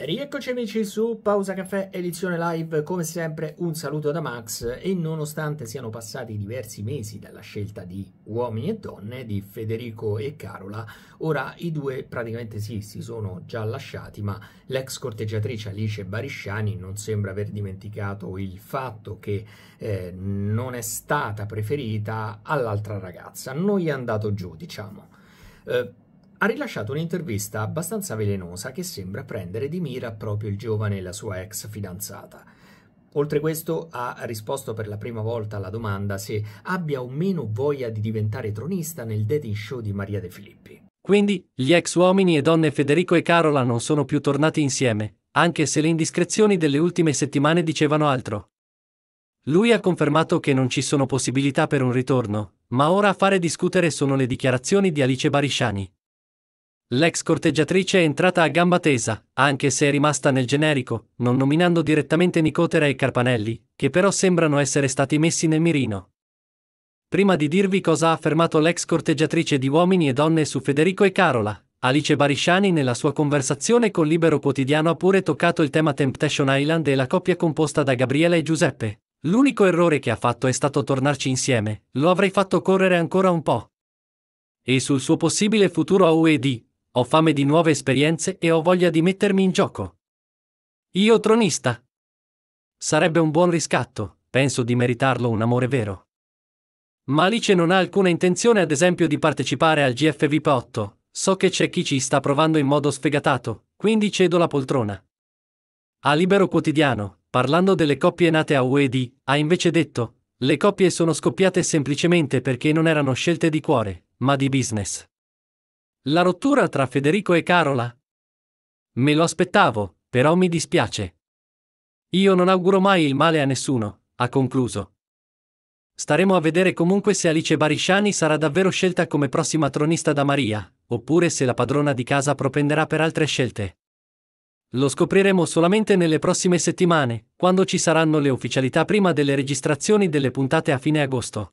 Rieccoci amici su Pausa Caffè edizione live, come sempre un saluto da Max e nonostante siano passati diversi mesi dalla scelta di Uomini e Donne di Federico e Carola, ora i due praticamente sì, si sono già lasciati, ma l'ex corteggiatrice Alice Barisciani non sembra aver dimenticato il fatto che eh, non è stata preferita all'altra ragazza, non gli è andato giù diciamo. Eh, ha rilasciato un'intervista abbastanza velenosa che sembra prendere di mira proprio il giovane e la sua ex fidanzata. Oltre questo ha risposto per la prima volta alla domanda se abbia o meno voglia di diventare tronista nel dating show di Maria De Filippi. Quindi, gli ex uomini e donne Federico e Carola non sono più tornati insieme, anche se le indiscrezioni delle ultime settimane dicevano altro. Lui ha confermato che non ci sono possibilità per un ritorno, ma ora a fare discutere sono le dichiarazioni di Alice Barisciani, L'ex corteggiatrice è entrata a gamba tesa, anche se è rimasta nel generico, non nominando direttamente Nicotera e Carpanelli, che però sembrano essere stati messi nel mirino. Prima di dirvi cosa ha affermato l'ex corteggiatrice di Uomini e Donne su Federico e Carola, Alice Barisciani nella sua conversazione con Libero Quotidiano ha pure toccato il tema Temptation Island e la coppia composta da Gabriele e Giuseppe. L'unico errore che ha fatto è stato tornarci insieme, lo avrei fatto correre ancora un po'. E sul suo possibile futuro a UED, ho fame di nuove esperienze e ho voglia di mettermi in gioco. Io tronista. Sarebbe un buon riscatto, penso di meritarlo un amore vero. Ma Alice non ha alcuna intenzione ad esempio di partecipare al GFVP 8, so che c'è chi ci sta provando in modo sfegatato, quindi cedo la poltrona. A Libero Quotidiano, parlando delle coppie nate a UED, ha invece detto, le coppie sono scoppiate semplicemente perché non erano scelte di cuore, ma di business. La rottura tra Federico e Carola? Me lo aspettavo, però mi dispiace. Io non auguro mai il male a nessuno, ha concluso. Staremo a vedere comunque se Alice Barisciani sarà davvero scelta come prossima tronista da Maria, oppure se la padrona di casa propenderà per altre scelte. Lo scopriremo solamente nelle prossime settimane, quando ci saranno le ufficialità prima delle registrazioni delle puntate a fine agosto.